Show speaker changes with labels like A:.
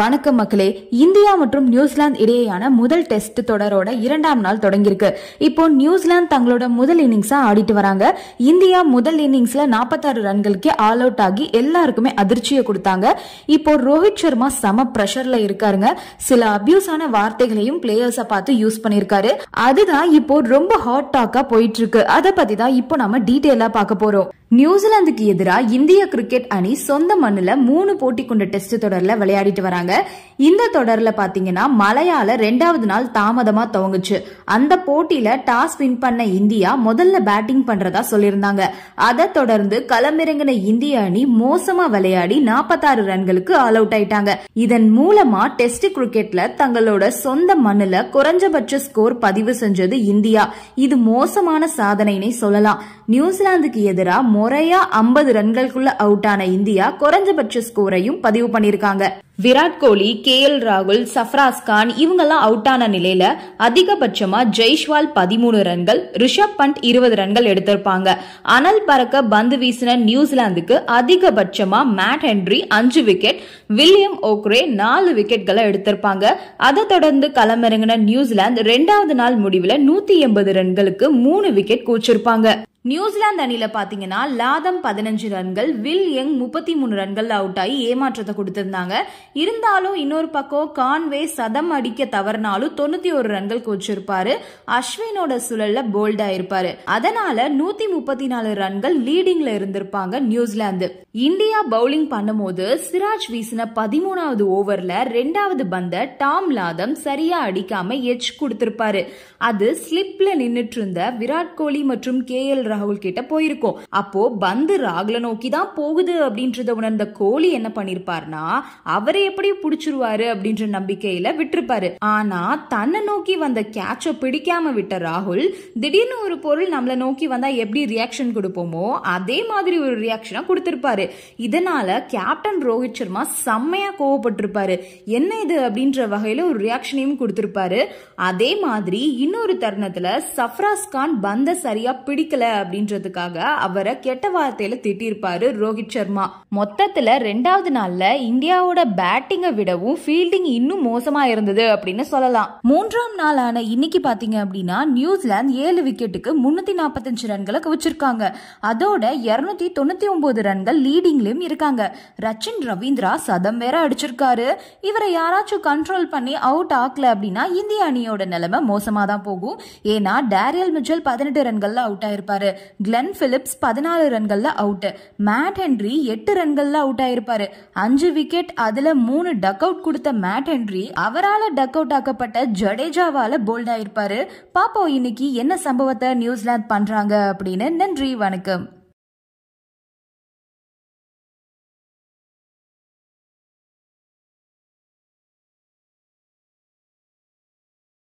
A: வணக்கம் மக்களே இந்தியா மற்றும் நியூசிலாந்து இடையேயான முதல் டெஸ்ட் தொடரோட இரண்டாம் நாள் தொடங்கியிருக்கு இப்போ நியூசிலாந்து தங்களோட முதல் இன்னிங்ஸா ஆடிட்டு வராங்க இந்தியா முதல் இன்னிங்ஸ்ல நாற்பத்தாறு ரன்களுக்கு ஆல் அவுட் ஆகி எல்லாருக்குமே அதிர்ச்சியை கொடுத்தாங்க இப்போ ரோஹித் சர்மா சம பிரஷர்ல இருக்காருங்க சில அபியூஸான வார்த்தைகளையும் பிளேயர்ஸை பார்த்து யூஸ் பண்ணிருக்காரு அதுதான் இப்போ ரொம்ப ஹாட் டாக்கா போயிட்டு இருக்கு அதை பத்தி தான் இப்போ நம்ம டீட்டெயிலா பார்க்க போறோம் நியூசிலாந்துக்கு எதிராக இந்திய கிரிக்கெட் அணி சொந்த மண்ணில் மூணு போட்டி கொண்ட டெஸ்ட் தொடர்ல விளையாடிட்டு வராங்க பேசினாங்க இந்த தொடர்ல பாத்தீங்கன்னா மலையால ரெண்டாவது நாள் தாமதமா துவங்குச்சு அந்த போட்டியில டாஸ் வின் பண்ண இந்தியா முதல்ல பேட்டிங் பண்றதா சொல்லியிருந்தாங்க அதை தொடர்ந்து களமிறங்கின இந்திய அணி மோசமா விளையாடி நாற்பத்தாறு ரன்களுக்கு ஆல் அவுட் ஆயிட்டாங்க இதன் மூலமா டெஸ்ட் கிரிக்கெட்ல தங்களோட சொந்த மண்ணுல குறைஞ்சபட்ச ஸ்கோர் பதிவு செஞ்சது இந்தியா இது மோசமான சாதனைனே சொல்லலாம் நியூசிலாந்துக்கு எதிராக முறையா ஐம்பது ரன்களுக்குள்ள அவுட் ஆன இந்தியா குறைஞ்சபட்ச ஸ்கோரையும் பதிவு பண்ணிருக்காங்க விராட் கோலி கே எல் ராகுல் சஃப்ராஸ் கான் இவங்கெல்லாம் அவுட் ஆன நிலையில அதிகபட்சமா ஜெய்ஷ்வால் பதிமூணு ரன்கள் ரிஷப் பண்ட் இருபது ரன்கள் எடுத்திருப்பாங்க அனல் பறக்க பந்து வீசின நியூசிலாந்துக்கு அதிகபட்சமா மேட் ஹென்ரி அஞ்சு விக்கெட் வில்லியம் ஓக்ரே நாலு விக்கெட்களை எடுத்திருப்பாங்க அதை தொடர்ந்து களமிறங்கின நியூசிலாந்து ரெண்டாவது நாள் முடிவில் நூத்தி எண்பது ரன்களுக்கு மூணு விக்கெட் கூச்சிருப்பாங்க நியூசிலாந்து அணியில பாத்தீங்கன்னா லாதம் பதினஞ்சு ரன்கள் வில் யங் முப்பத்தி மூணு ரன்கள் அவுட் ஆகி ஏமாற்றத்தை கொடுத்திருந்தாங்க இருந்தாலும் இன்னொரு பக்கம் கான்வே சதம் அடிக்க தவறினாலும் தொண்ணூத்தி ஒரு ரன்கள் கோச்சிருப்பாரு அஸ்வினோட சுழல்ல போல்டா இருப்பாரு அதனால நூத்தி முப்பத்தி நாலு ரன்கள் லீடிங்ல இருந்திருப்பாங்க நியூசிலாந்து இந்தியா பவுலிங் பண்ணும்போது சிராஜ் வீசின பதிமூணாவது ஓவர்ல ரெண்டாவது பந்த டாம் லாதம் சரியா அடிக்காம எச் கொடுத்திருப்பாரு அது ஸ்லிப்ல நின்னுட்டு இருந்த விராட் கோலி மற்றும் கே எல் ராகுல் கிட்ட போயிருக்கும் அப்போ பந்து ராகுல நோக்கி தான் போகுது அப்படின்றத உணர்ந்த கோலி என்ன பண்ணிருப்பார்னா அவரை எப்படி புடிச்சிருவாரு அப்படின்ற நம்பிக்கையில விட்டுருப்பாரு ஆனா தன்னை நோக்கி வந்த கேட்ச பிடிக்காம விட்ட ராகுல் திடீர்னு ஒரு பொருள் நம்மள நோக்கி வந்தா எப்படி ரியாக்ஷன் கொடுப்போமோ அதே மாதிரி ஒரு ரியாக்ஷனா கொடுத்திருப்பாரு இதனால கேப்டன் ரோஹித் சர்மா செம்மையா கோவப்பட்டிருப்பாரு என்ன இது அப்படின்ற வகையில ஒரு ரியாக்ஷனையும் கொடுத்திருப்பாரு அதே மாதிரி இன்னொரு தருணத்துல சஃப்ராஸ் கான் பந்த சரியா பிடிக்கல அப்படின்றதுக்காக அவரை கெட்ட வார்த்தையில திட்டிருப்பாரு ரோஹித் சர்மா மொத்தத்துல ரெண்டாவது நாள்ல இந்தியாவோட பேட்டிங்கை விடவும் ஃபீல்டிங் இன்னும் மோசமா இருந்தது அப்படின்னு சொல்லலாம் மூன்றாம் நாளான இன்னைக்கு பாத்தீங்க அப்படின்னா நியூசிலாந்து ஏழு விக்கெட்டுக்கு முன்னூத்தி நாற்பத்தஞ்சு ரன்களை குவிச்சிருக்காங்க அதோட இருநூத்தி தொண்ணூத்தி ஒன்பது ரன்கள் லீடிங்லயும் இருக்காங்க ரச்சின் ரவீந்திரா சதம் வேற அடிச்சிருக்காரு இவரை யாராச்சும் கண்ட்ரோல் பண்ணி அவுட் ஆகல அப்படின்னா இந்திய அணியோட நிலைமை மோசமா தான் போகும் ஏன்னா டேரியல் மிச்சல் பதினெட்டு ரன்கள்ல அவுட் ஆயிருப்பாரு கிளென் பிலிப்ஸ் பதினாலு ரன்களில் அவுட்டு மேட் ஹென்ரி எட்டு ரன்களில் அவுட் ஆயிருப்பாரு அஞ்சு விக்கெட் அதில் மூணு டக் அவுட் கொடுத்த மேட் ஹென்ரி அவரால் டக் அவுட் ஆக்கப்பட்ட ஜடேஜாவால் போல்ட் ஆயிருப்பாரு பாப்போம் இன்னைக்கு என்ன சம்பவத்தை நியூசிலாந்து பண்ணுறாங்க அப்படின்னு நன்றி வணக்கம்